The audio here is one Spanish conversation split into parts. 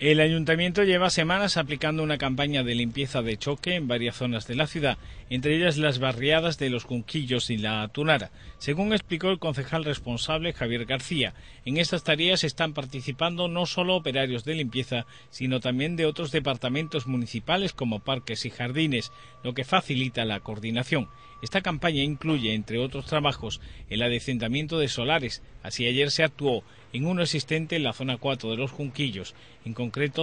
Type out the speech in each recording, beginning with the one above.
El ayuntamiento lleva semanas aplicando una campaña de limpieza de choque en varias zonas de la ciudad, entre ellas las barriadas de Los Junquillos y La Atunara. Según explicó el concejal responsable Javier García, en estas tareas están participando no solo operarios de limpieza, sino también de otros departamentos municipales como parques y jardines, lo que facilita la coordinación. Esta campaña incluye, entre otros trabajos, el adecentamiento de solares. Así ayer se actuó en uno existente en la zona 4 de Los Junquillos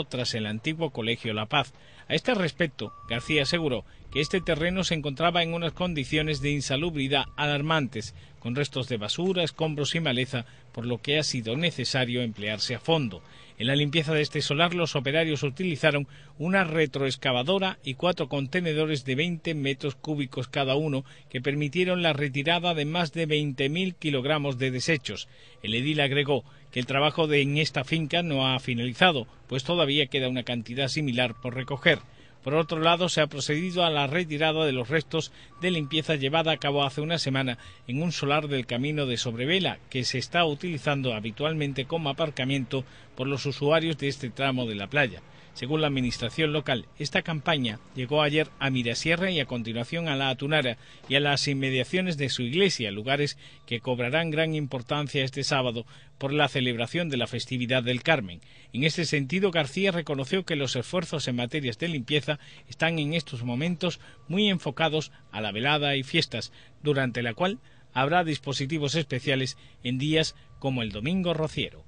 tras el antiguo Colegio La Paz. A este respecto, García aseguró que este terreno se encontraba en unas condiciones de insalubridad alarmantes, con restos de basura, escombros y maleza, por lo que ha sido necesario emplearse a fondo. En la limpieza de este solar, los operarios utilizaron una retroexcavadora y cuatro contenedores de 20 metros cúbicos cada uno que permitieron la retirada de más de 20.000 kilogramos de desechos. El edil agregó que el trabajo en esta finca no ha finalizado, pues todavía queda una cantidad similar por recoger. Por otro lado, se ha procedido a la retirada de los restos de limpieza llevada a cabo hace una semana en un solar del camino de Sobrevela, que se está utilizando habitualmente como aparcamiento por los usuarios de este tramo de la playa. Según la administración local, esta campaña llegó ayer a Mirasierra y a continuación a la Atunara y a las inmediaciones de su iglesia, lugares que cobrarán gran importancia este sábado por la celebración de la festividad del Carmen. En este sentido, García reconoció que los esfuerzos en materias de limpieza están en estos momentos muy enfocados a la velada y fiestas, durante la cual habrá dispositivos especiales en días como el domingo rociero.